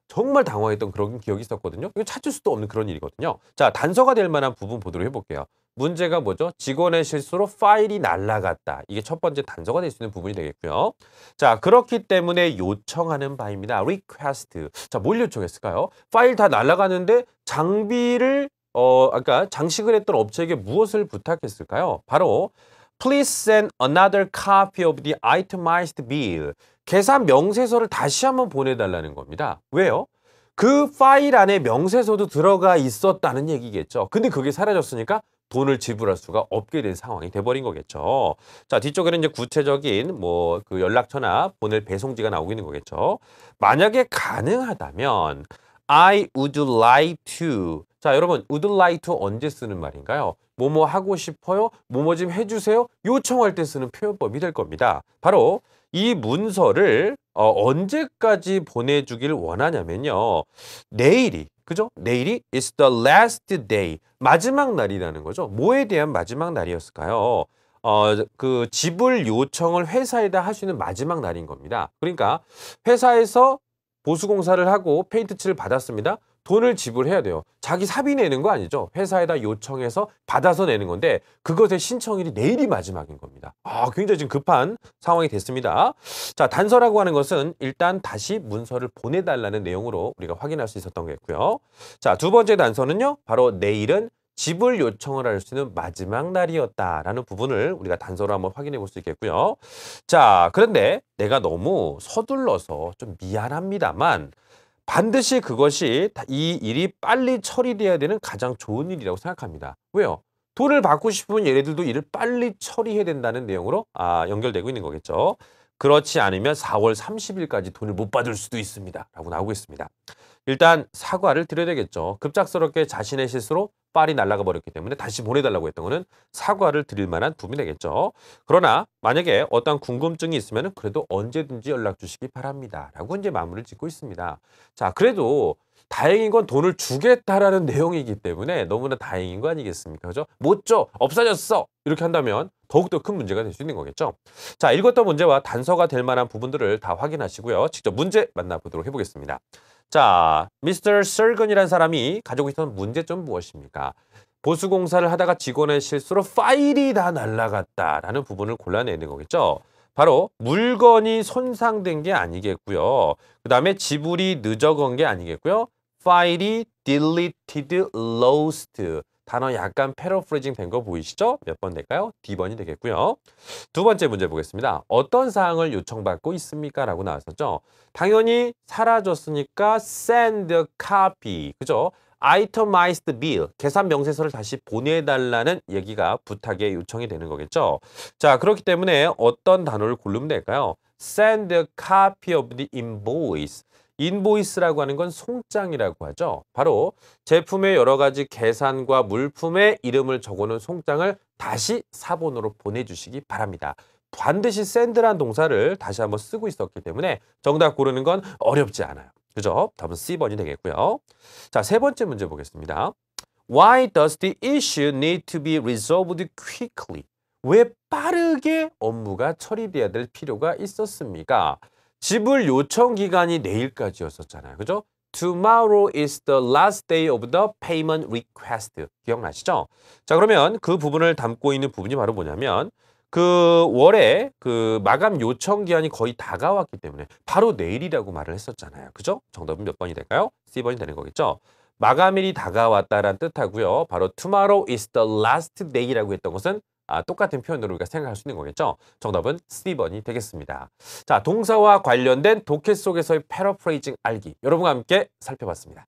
정말 당황했던 그런 기억이 있었거든요. 이거 찾을 수도 없는 그런 일이거든요. 자, 단서가 될 만한 부분 보도록 해볼게요. 문제가 뭐죠? 직원의 실수로 파일이 날라갔다. 이게 첫 번째 단서가 될 수 있는 부분이 되겠고요. 자, 그렇기 때문에 요청하는 바입니다. request. 자, 뭘 요청했을까요? 파일 다 날라가는데 장비를 어, 아까 장식을 했던 업체에게 무엇을 부탁했을까요? 바로 Please send another copy of the itemized bill. 계산 명세서를 다시 한번 보내달라는 겁니다. 왜요? 그 파일 안에 명세서도 들어가 있었다는 얘기겠죠. 근데 그게 사라졌으니까 돈을 지불할 수가 없게 된 상황이 돼버린 거겠죠. 자 뒤쪽에는 이제 구체적인 뭐 그 연락처나 보낼 배송지가 나오고 있는 거겠죠. 만약에 가능하다면 I would like to 자 여러분 would like to 언제 쓰는 말인가요? 뭐뭐 하고 싶어요? 뭐뭐 좀 해주세요? 요청할 때 쓰는 표현법이 될 겁니다. 바로 이 문서를 어, 언제까지 보내주길 원하냐면요. 내일이 그죠? 내일이 is the last day 마지막 날이라는 거죠. 뭐에 대한 마지막 날이었을까요? 어, 그 지불 요청을 회사에다 할 수 있는 마지막 날인 겁니다. 그러니까 회사에서 보수공사를 하고 페인트 칠을 받았습니다. 돈을 지불해야 돼요. 자기 사비 내는 거 아니죠. 회사에다 요청해서 받아서 내는 건데 그것의 신청일이 내일이 마지막인 겁니다. 아, 굉장히 지금 급한 상황이 됐습니다. 자, 단서라고 하는 것은 일단 다시 문서를 보내달라는 내용으로 우리가 확인할 수 있었던 거였고요. 자, 두 번째 단서는요. 바로 내일은 지불 요청을 할 수 있는 마지막 날이었다라는 부분을 우리가 단서로 한번 확인해 볼 수 있겠고요. 자, 그런데 내가 너무 서둘러서 좀 미안합니다만 반드시 그것이 이 일이 빨리 처리돼야 되는 가장 좋은 일이라고 생각합니다. 왜요? 돈을 받고 싶으면 얘네들도 일을 빨리 처리해야 된다는 내용으로 아, 연결되고 있는 거겠죠. 그렇지 않으면 4월 30일까지 돈을 못 받을 수도 있습니다. 라고 나오고 있습니다. 일단 사과를 드려야 되겠죠. 급작스럽게 자신의 실수로 빨이 날아가 버렸기 때문에 다시 보내달라고 했던 거는 사과를 드릴 만한 부분이 되겠죠. 그러나 만약에 어떠한 궁금증이 있으면 그래도 언제든지 연락 주시기 바랍니다. 라고 이제 마무리를 짓고 있습니다. 자, 그래도 다행인 건 돈을 주겠다라는 내용이기 때문에 너무나 다행인 거 아니겠습니까? 그죠? 못 줘! 없어졌어! 이렇게 한다면 더욱더 큰 문제가 될 수 있는 거겠죠. 자, 읽었던 문제와 단서가 될 만한 부분들을 다 확인하시고요. 직접 문제 만나보도록 해보겠습니다. 자, 미스터 셀건이라는 사람이 가지고 있던 문제점 무엇입니까? 보수공사를 하다가 직원의 실수로 파일이 다 날라갔다라는 부분을 골라내는 거겠죠. 바로 물건이 손상된 게 아니겠고요. 그 다음에 지불이 늦어간 게 아니겠고요. 파일이 deleted, lost 단어 약간 패러프레징 된 거 보이시죠? 몇 번 될까요? D번이 되겠고요. 두 번째 문제 보겠습니다. 어떤 사항을 요청받고 있습니까? 라고 나왔었죠. 당연히 사라졌으니까 send a copy. 그죠? itemized bill, 계산 명세서를 다시 보내달라는 얘기가 부탁에 요청이 되는 거겠죠. 자, 그렇기 때문에 어떤 단어를 고르면 될까요? send a copy of the invoice. 인보이스라고 하는 건 송장이라고 하죠. 바로 제품의 여러 가지 계산과 물품의 이름을 적어놓은 송장을 다시 사본으로 보내주시기 바랍니다. 반드시 샌드란 동사를 다시 한번 쓰고 있었기 때문에 정답 고르는 건 어렵지 않아요. 그죠? 답은 C번이 되겠고요. 자, 세 번째 문제 보겠습니다. Why does the issue need to be resolved quickly? 왜 빠르게 업무가 처리돼야 될 필요가 있었습니까? 지불 요청 기간이 내일까지였었잖아요. 그죠? Tomorrow is the last day of the payment request. 기억나시죠? 자, 그러면 그 부분을 담고 있는 부분이 바로 뭐냐면 그 월에 그 마감 요청 기한이 거의 다가왔기 때문에 바로 내일이라고 말을 했었잖아요. 그죠? 정답은 몇 번이 될까요? C번이 되는 거겠죠? 마감일이 다가왔다라는 뜻하고요. 바로 tomorrow is the last day라고 했던 것은 아, 똑같은 표현으로 우리가 생각할 수 있는 거겠죠. 정답은 C번이 되겠습니다. 자, 동사와 관련된 독해 속에서의 패러프레이징 알기 여러분과 함께 살펴봤습니다.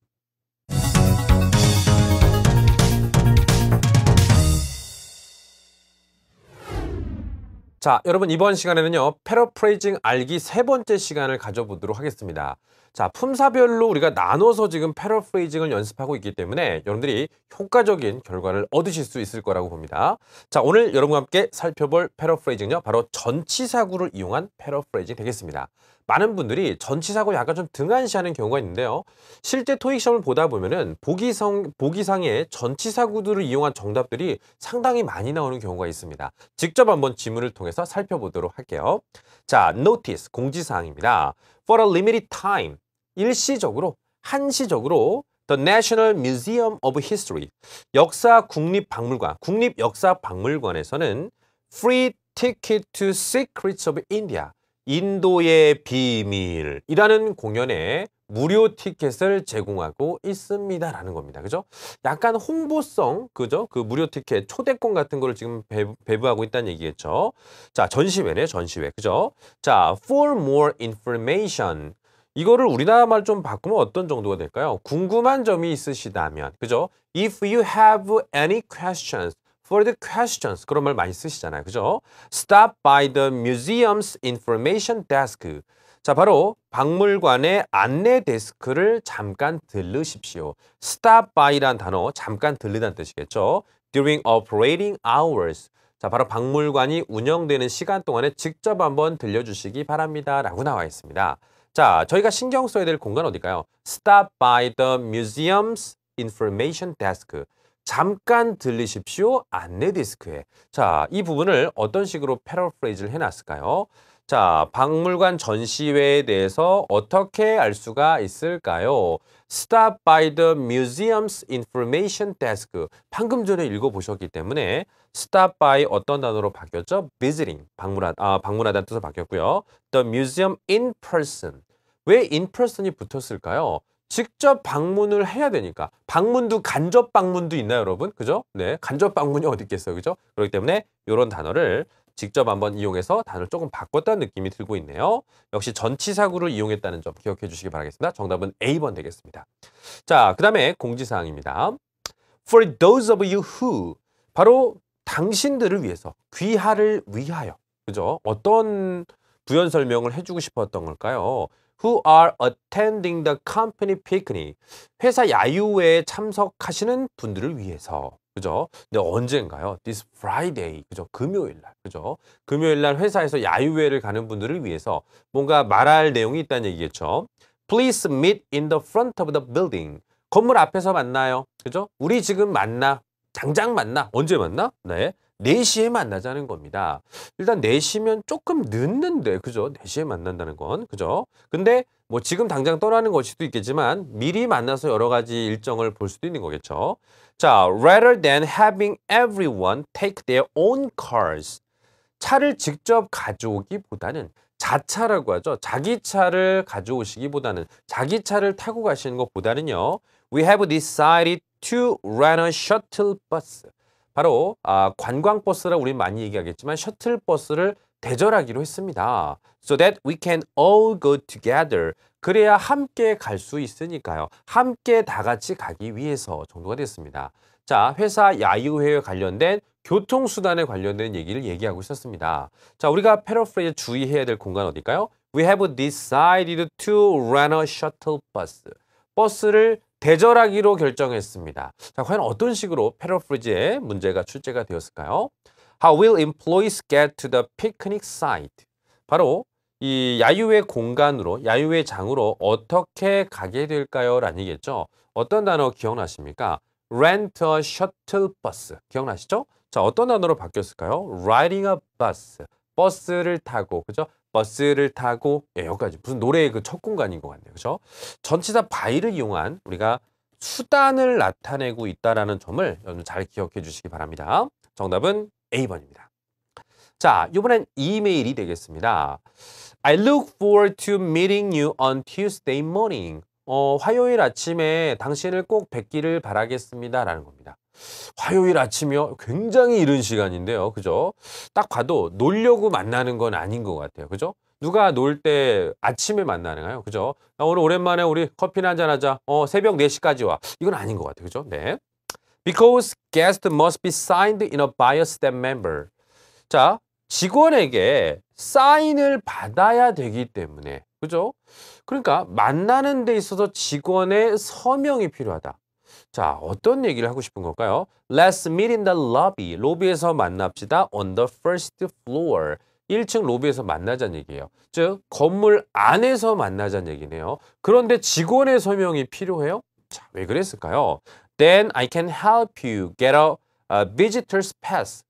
자, 여러분 이번 시간에는요. 패러프레이징 알기 세 번째 시간을 가져보도록 하겠습니다. 자, 품사별로 우리가 나눠서 지금 패러프레이징을 연습하고 있기 때문에 여러분들이 효과적인 결과를 얻으실 수 있을 거라고 봅니다. 자, 오늘 여러분과 함께 살펴볼 패러프레이징은요. 바로 전치사구를 이용한 패러프레이징 되겠습니다. 많은 분들이 전치사고 약간 좀 등한시하는 경우가 있는데요. 실제 토익 시험을 보다 보면은 보기성 보기상의 전치사구들을 이용한 정답들이 상당히 많이 나오는 경우가 있습니다. 직접 한번 지문을 통해서 살펴보도록 할게요. 자, notice 공지사항입니다. For a limited time 일시적으로 한시적으로 The National Museum of History 역사 국립 박물관 국립 역사 박물관에서는 free ticket to secrets of India 인도의 비밀이라는 공연에 무료 티켓을 제공하고 있습니다 라는 겁니다 그죠 약간 홍보성 그죠 그 무료 티켓 초대권 같은 거를 지금 배부, 하고 있다는 얘기겠죠 자 전시회네 전시회 그죠 자 for more information 이거를 우리나라 말 좀 바꾸면 어떤 정도가 될까요 궁금한 점이 있으시다면 그죠 if you have any questions for the questions 그런 말 많이 쓰시잖아요. 그죠? Stop by the museum's information desk. 자, 바로 박물관의 안내 데스크를 잠깐 들르십시오. stop by란 단어 잠깐 들르다는 뜻이겠죠. during operating hours. 자, 바로 박물관이 운영되는 시간 동안에 직접 한번 들려주시기 바랍니다. 라고 나와 있습니다. 자, 저희가 신경 써야 될 공간 어딜까요? stop by the museum's information desk. 잠깐 들리십시오. 안내 디스크에. 자, 이 부분을 어떤 식으로 패러프레이즈를 해놨을까요? 자, 박물관 전시회에 대해서 어떻게 알 수가 있을까요? Stop by the museum's information desk. 방금 전에 읽어보셨기 때문에 stop by 어떤 단어로 바뀌었죠? visiting, 방문하, 아, 방문하다는 뜻으로 바뀌었고요. The museum in person. 왜 in person이 붙었을까요? 직접 방문을 해야 되니까 방문도 간접 방문도 있나요 여러분 그죠 네 간접 방문이 어디 있겠어요 그죠 그렇기 때문에 이런 단어를 직접 한번 이용해서 단어를 조금 바꿨다는 느낌이 들고 있네요 역시 전치사구를 이용했다는 점 기억해 주시기 바라겠습니다 정답은 A번 되겠습니다 자그 다음에 공지사항입니다 For those of you who 바로 당신들을 위해서 귀하를 위하여 그죠 어떤 부연 설명을 해주고 싶었던 걸까요 who are attending the company picnic. 회사 야유회에 참석하시는 분들을 위해서. 그죠? 근데 언젠가요? This Friday. 그죠? 금요일 날. 그죠? 금요일 날 회사에서 야유회를 가는 분들을 위해서 뭔가 말할 내용이 있다는 얘기겠죠. Please meet in the front of the building. 건물 앞에서 만나요. 그죠? 우리 지금 만나. 당장 만나. 언제 만나? 네. 4시에 만나자는 겁니다. 일단 4시면 조금 늦는데 그죠? 4시에 만난다는 건 그죠? 근데 뭐 지금 당장 떠나는 것일 수도 있겠지만 미리 만나서 여러 가지 일정을 볼 수도 있는 거겠죠. 자, rather than having everyone take their own cars. 차를 직접 가져오기보다는 자차라고 하죠. 자기 차를 가져오시기보다는 자기 차를 타고 가시는 것보다는요. We have decided to rent a shuttle bus. 바로 아, 관광버스라 우리 많이 얘기하겠지만 셔틀버스를 대절하기로 했습니다. So that we can all go together. 그래야 함께 갈 수 있으니까요. 함께 다 같이 가기 위해서 정도가 됐습니다. 자, 회사 야유회에 관련된 교통수단에 관련된 얘기를 얘기하고 있었습니다. 자, 우리가 패러프레이즈 주의해야 될 공간 어디일까요 We have decided to run a shuttle bus. 버스를 대절하기로 결정했습니다. 자, 과연 어떤 식으로 패러프리즈의 문제가 출제가 되었을까요? How will employees get to the picnic site? 바로 이 야유회 공간으로, 야유회 장으로 어떻게 가게 될까요? 라는 얘기겠죠. 어떤 단어 기억나십니까? rent a shuttle bus. 기억나시죠? 자, 어떤 단어로 바뀌었을까요? riding a bus. 버스를 타고, 그죠? 버스를 타고 예, 여기까지 무슨 노래의 그 첫 공간인 것 같네요. 그렇죠? 전치사 바이를 이용한 우리가 수단을 나타내고 있다라 점을 여러분 잘 기억해 주시기 바랍니다. 정답은 A번입니다. 자, 이번엔 이메일이 되겠습니다. I look forward to meeting you on Tuesday morning. 어, 화요일 아침에 당신을 꼭 뵙기를 바라겠습니다. 라는 겁니다. 화요일 아침이요? 굉장히 이른 시간인데요. 그죠? 딱 봐도 놀려고 만나는 건 아닌 것 같아요. 그죠? 누가 놀 때 아침에 만나는가요? 그죠? 오늘 오랜만에 우리 커피나 한잔 하자. 어, 새벽 4시까지 와. 이건 아닌 것 같아요. 그죠? 네. Because guest must be signed in a by a s s t e f member. 자, 직원에게 사인을 받아야 되기 때문에. 그죠? 그러니까 만나는 데 있어서 직원의 서명이 필요하다. 자, 어떤 얘기를 하고 싶은 걸까요? Let's meet in the lobby. 로비에서 만납시다. On the first floor. 1층 로비에서 만나자는 얘기예요. 즉, 건물 안에서 만나자는 얘기네요. 그런데 직원의 서명이 필요해요? 자, 왜 그랬을까요? Then I can help you get a, a visitor's pass.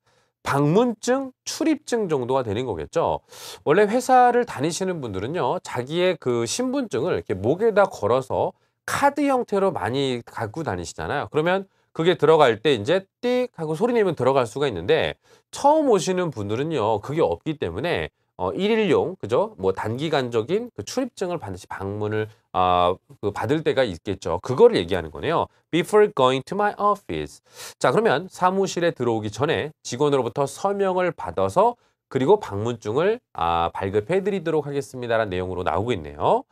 방문증, 출입증 정도가 되는 거겠죠. 원래 회사를 다니시는 분들은요, 자기의 그 신분증을 이렇게 목에다 걸어서 카드 형태로 많이 갖고 다니시잖아요. 그러면 그게 들어갈 때 이제 띡 하고 소리 내면 들어갈 수가 있는데 처음 오시는 분들은요. 그게 없기 때문에 어, 일일용 그죠? 뭐 단기간적인 그 출입증을 반드시 방문을 아, 그 받을 때가 있겠죠. 그거를 얘기하는 거네요. Before going to my office. 자, 그러면 사무실에 들어오기 전에 직원으로부터 서명을 받아서 그리고 방문증을 아, 발급해 드리도록 하겠습니다라는 내용으로 나오고 있네요.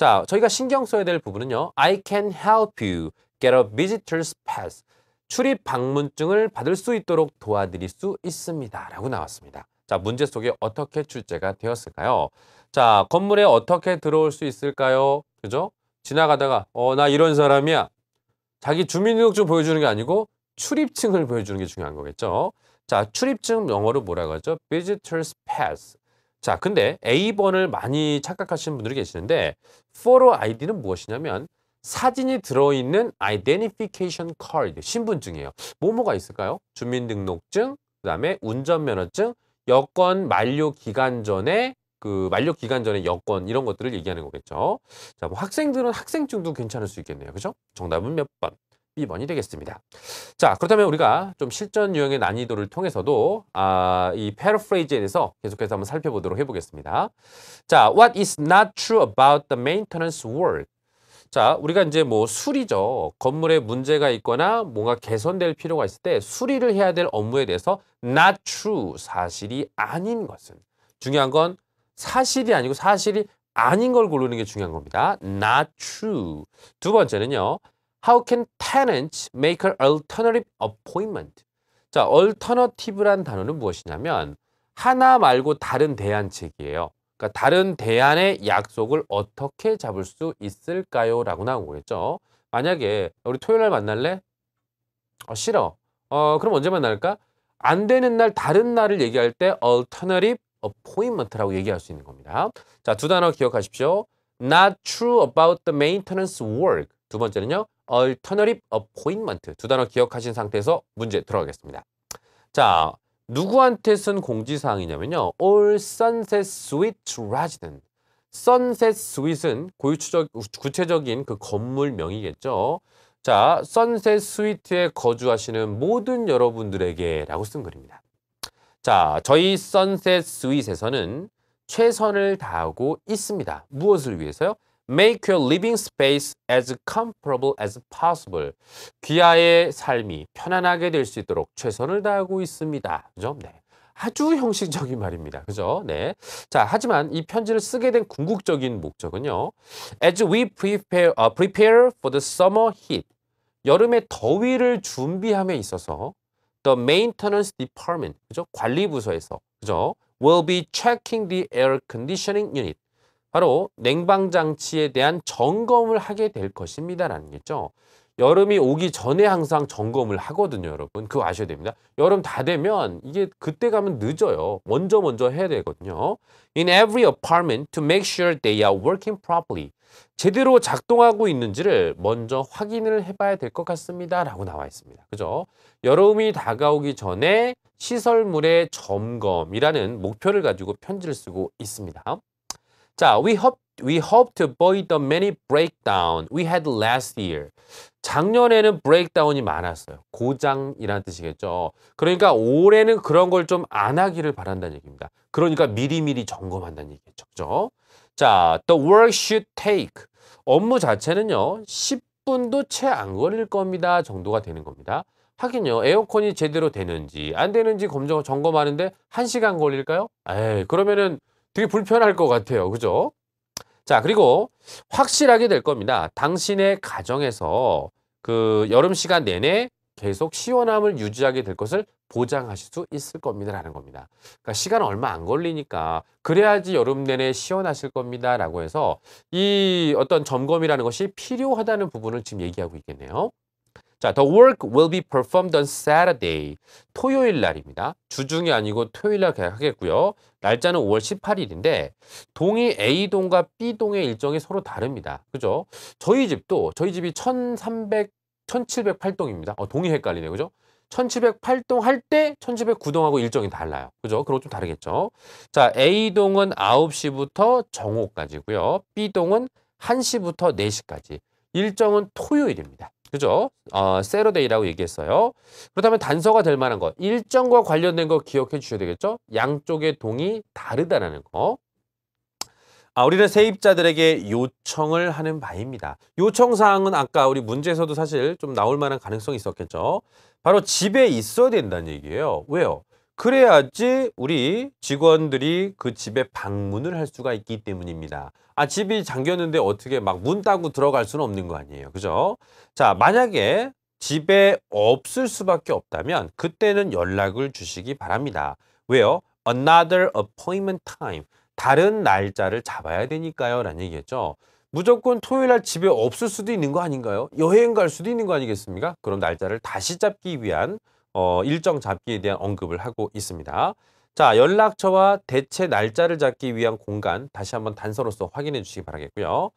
자, 저희가 신경 써야 될 부분은요. I can help you get a visitor's pass. 출입 방문증을 받을 수 있도록 도와드릴 수 있습니다. 라고 나왔습니다. 자, 문제 속에 어떻게 출제가 되었을까요? 자, 건물에 어떻게 들어올 수 있을까요? 그죠? 지나가다가 어, 나 이런 사람이야. 자기 주민등록증 보여주는 게 아니고 출입증을 보여주는 게 중요한 거겠죠. 자, 출입증 영어로 뭐라고 하죠? Visitor's Pass. 자, 근데 A번을 많이 착각하시는 분들이 계시는데 photo ID는 무엇이냐면 사진이 들어있는 identification card, 신분증이에요. 뭐뭐가 있을까요? 주민등록증, 그 다음에 운전면허증, 여권 만료 기간 전에 그 만료 기간 전에 여권 이런 것들을 얘기하는 거겠죠. 자, 뭐 학생들은 학생증도 괜찮을 수 있겠네요. 그죠? 정답은 몇 번? B번이 되겠습니다. 자, 그렇다면 우리가 좀 실전 유형의 난이도를 통해서도 아, 이 paraphrase에 대해서 계속해서 한번 살펴보도록 해보겠습니다. 자, what is not true about the maintenance work? 자, 우리가 이제 뭐 수리죠. 건물에 문제가 있거나 뭔가 개선될 필요가 있을 때 수리를 해야 될 업무에 대해서 not true, 사실이 아닌 것은. 중요한 건 사실이 아니고 사실이 아닌 걸 고르는 게 중요한 겁니다. not true. 두 번째는요. How can tenants make an alternative appointment? 자, alternative란 단어는 무엇이냐면 하나 말고 다른 대안책이에요. 그러니까 다른 대안의 약속을 어떻게 잡을 수 있을까요? 라고 나온 거겠죠. 만약에 우리 토요일 날 만날래? 어, 싫어. 어, 그럼 언제 만날까? 안 되는 날 다른 날을 얘기할 때 alternative appointment라고 얘기할 수 있는 겁니다. 자, 두 단어 기억하십시오. not true about the maintenance work. 두 번째는요. alternative appointment 두 단어 기억하신 상태에서 문제 들어가겠습니다. 자, 누구한테 쓴 공지사항이냐면요. All Sunset Suite Resident. Sunset Suite은 고유 추적, 구체적인 그 건물명이겠죠. 자, Sunset Suite에 거주하시는 모든 여러분들에게 라고 쓴 글입니다. 자, 저희 Sunset Suite에서는 최선을 다하고 있습니다. 무엇을 위해서요? Make your living space as comfortable as possible. 귀하의 삶이 편안하게 될 수 있도록 최선을 다하고 있습니다. 그죠? 네. 아주 형식적인 말입니다. 그죠? 네. 자, 하지만 이 편지를 쓰게 된 궁극적인 목적은요. As we prepare, uh, prepare for the summer heat. 여름의 더위를 준비함에 있어서 the maintenance department, 그죠? 관리 부서에서, 그죠? will be checking the air conditioning unit. 바로 냉방 장치에 대한 점검을 하게 될 것입니다라는 게죠. 여름이 오기 전에 항상 점검을 하거든요, 여러분. 그거 아셔야 됩니다. 여름 다 되면 이게 그때 가면 늦어요. 먼저 먼저 해야 되거든요. In every apartment to make sure they are working properly. 제대로 작동하고 있는지를 먼저 확인을 해봐야 될 것 같습니다. 라고 나와 있습니다. 그죠? 여름이 다가오기 전에 시설물의 점검이라는 목표를 가지고 편지를 쓰고 있습니다. 자, we hope we hope to avoid the many breakdown we had last year. 작년에는 breakdown이 많았어요. 고장이라는 뜻이겠죠. 그러니까 올해는 그런 걸 좀 안 하기를 바란다는 얘기입니다. 그러니까 미리미리 점검한다는 얘기겠죠. 그죠? 자, the work should take. 업무 자체는요. 10분도 채 안 걸릴 겁니다. 정도가 되는 겁니다. 하긴요. 에어컨이 제대로 되는지 안 되는지 검정, 점검하는데 1시간 걸릴까요? 에이, 그러면은 되게 불편할 것 같아요. 그죠? 자, 그리고 확실하게 될 겁니다. 당신의 가정에서 그 여름 시간 내내 계속 시원함을 유지하게 될 것을 보장하실 수 있을 겁니다. 라는 겁니다. 그러니까 시간 얼마 안 걸리니까 그래야지 여름 내내 시원하실 겁니다. 라고 해서 이 어떤 점검이라는 것이 필요하다는 부분을 지금 얘기하고 있겠네요. 자, the work will be performed on Saturday. 토요일 날입니다. 주중이 아니고 토요일 날 계약하겠고요. 날짜는 5월 18일인데 동이 A동과 B동의 일정이 서로 다릅니다. 그죠? 저희 집도 저희 집이 1300 1708동입니다. 어, 동이 헷갈리네. 그죠? 1708동 할 때 1709동하고 일정이 달라요. 그죠? 그럼 좀 다르겠죠? 자, A동은 9시부터 정오까지고요. B동은 1시부터 4시까지. 일정은 토요일입니다. 그죠? 어, 아, 세러데이라고 얘기했어요. 그렇다면 단서가 될 만한 것, 일정과 관련된 거 기억해 주셔야 되겠죠? 양쪽의 동이 다르다라는 거. 아, 우리는 세입자들에게 요청을 하는 바입니다. 요청 사항은 아까 우리 문제에서도 사실 좀 나올 만한 가능성이 있었겠죠. 바로 집에 있어야 된다는 얘기예요. 왜요? 그래야지 우리 직원들이 그 집에 방문을 할 수가 있기 때문입니다. 아 집이 잠겼는데 어떻게 막 문 따고 들어갈 수는 없는 거 아니에요. 그죠? 자 만약에 집에 없을 수밖에 없다면 그때는 연락을 주시기 바랍니다. 왜요? Another appointment time. 다른 날짜를 잡아야 되니까요. 라는 얘기겠죠. 무조건 토요일 날 집에 없을 수도 있는 거 아닌가요? 여행 갈 수도 있는 거 아니겠습니까? 그럼 날짜를 다시 잡기 위한 어, 일정 잡기에 대한 언급을 하고 있습니다. 자, 연락처와 대체 날짜를 잡기 위한 공간 다시 한번 단서로서 확인해 주시기 바라겠고요.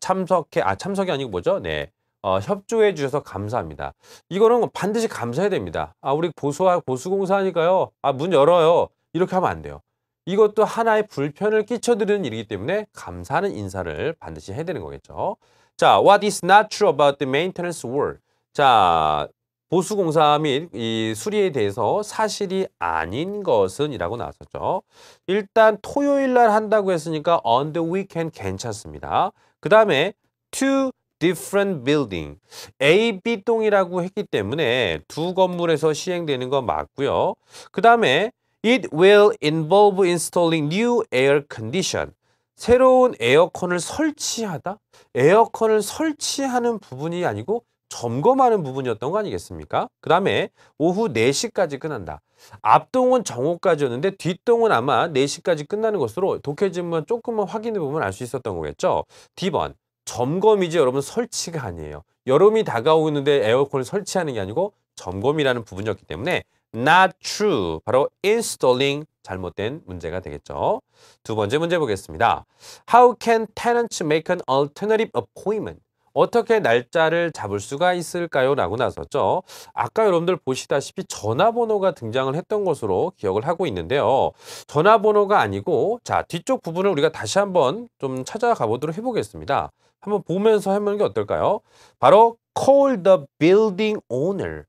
참석해, 아, 참석이 아니고 뭐죠? 네. 어, 협조해 주셔서 감사합니다. 이거는 뭐 반드시 감사해야 됩니다. 아, 우리 보수와 보수공사니까요. 아, 문 열어요. 이렇게 하면 안 돼요. 이것도 하나의 불편을 끼쳐드리는 일이기 때문에 감사하는 인사를 반드시 해야 되는 거겠죠. 자, what is not true about the maintenance work? 자, 보수공사 및이 수리에 대해서 사실이 아닌 것은 이라고 나왔었죠. 일단 토요일 날 한다고 했으니까 on the weekend 괜찮습니다. 그 다음에 two different building. A, B동이라고 했기 때문에 두 건물에서 시행되는 건 맞고요. 그 다음에 it will involve installing new air condition. 새로운 에어컨을 설치하다? 에어컨을 설치하는 부분이 아니고 점검하는 부분이었던 거 아니겠습니까? 그 다음에 오후 4시까지 끝난다. 앞동은 정오까지였는데 뒷동은 아마 4시까지 끝나는 것으로 독해지문 조금만 확인해 보면 알 수 있었던 거겠죠? D번 점검이지 여러분 설치가 아니에요. 여름이 다가오는데 에어컨을 설치하는 게 아니고 점검이라는 부분이었기 때문에 not true 바로 installing 잘못된 문제가 되겠죠. 두 번째 문제 보겠습니다. How can tenants make an alternative appointment? 어떻게 날짜를 잡을 수가 있을까요? 라고 나섰죠. 아까 여러분들 보시다시피 전화번호가 등장을 했던 것으로 기억을 하고 있는데요. 전화번호가 아니고 자 뒤쪽 부분을 우리가 다시 한번 좀 찾아가 보도록 해보겠습니다. 한번 보면서 해보는 게 어떨까요? 바로 call the building owner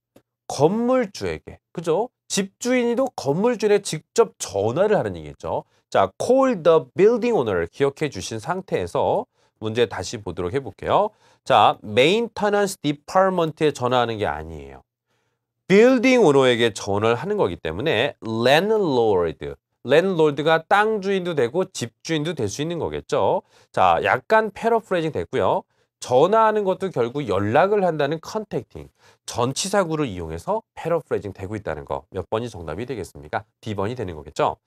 건물주에게 그죠? 집주인이도 건물주에 직접 전화를 하는 얘기겠죠. 자, call the building owner 기억해 주신 상태에서 문제 다시 보도록 해볼게요. 자, 메인터넌스 디파트먼트에 전화하는 게 아니에요. 빌딩 오너에게 전화를 하는 거기 때문에 landlord, landlord가 땅 주인도 되고 집 주인도 될 수 있는 거겠죠. 자, 약간 패러프레이징 됐고요. 전화하는 것도 결국 연락을 한다는 컨택팅, 전치사구를 이용해서 패러프레이징 되고 있다는 거 몇 번이 정답이 되겠습니까? D번이 되는 거겠죠?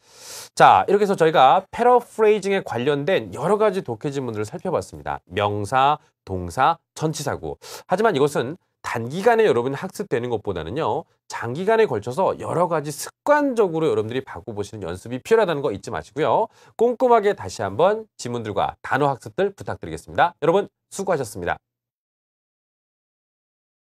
자, 이렇게 해서 저희가 패러프레이징에 관련된 여러 가지 독해 지문들을 살펴봤습니다. 명사, 동사, 전치사구. 하지만 이것은 단기간에 여러분 이 학습되는 것보다는요 장기간에 걸쳐서 여러 가지 습관적으로 여러분들이 바꿔보시는 연습이 필요하다는 거 잊지 마시고요 꼼꼼하게 다시 한번 지문들과 단어 학습들 부탁드리겠습니다 여러분 수고하셨습니다